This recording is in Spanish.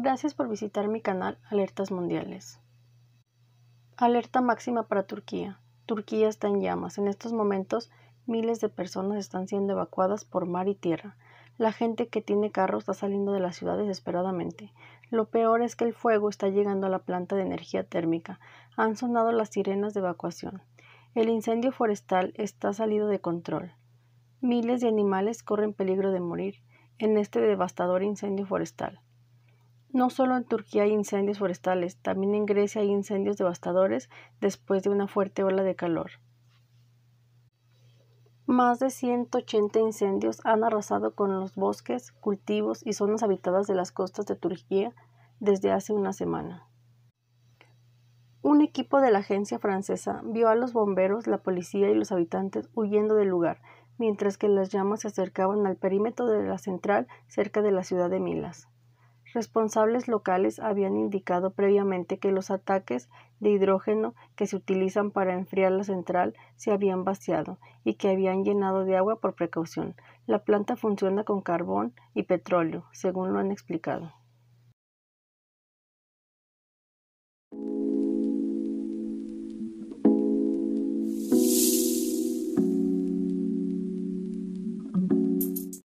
Gracias por visitar mi canal Alertas Mundiales. Alerta máxima para Turquía. Turquía está en llamas. En estos momentos miles de personas están siendo evacuadas por mar y tierra. La gente que tiene carro está saliendo de la ciudad desesperadamente. Lo peor es que el fuego está llegando a la planta de energía térmica. Han sonado las sirenas de evacuación. El incendio forestal está salido de control. Miles de animales corren peligro de morir en este devastador incendio forestal. No solo en Turquía hay incendios forestales, también en Grecia hay incendios devastadores después de una fuerte ola de calor. Más de 180 incendios han arrasado con los bosques, cultivos y zonas habitadas de las costas de Turquía desde hace una semana. Un equipo de la agencia francesa vio a los bomberos, la policía y los habitantes huyendo del lugar, mientras que las llamas se acercaban al perímetro de la central cerca de la ciudad de Milas. Responsables locales habían indicado previamente que los ataques de hidrógeno que se utilizan para enfriar la central se habían vaciado y que habían llenado de agua por precaución. La planta funciona con carbón y petróleo, según lo han explicado.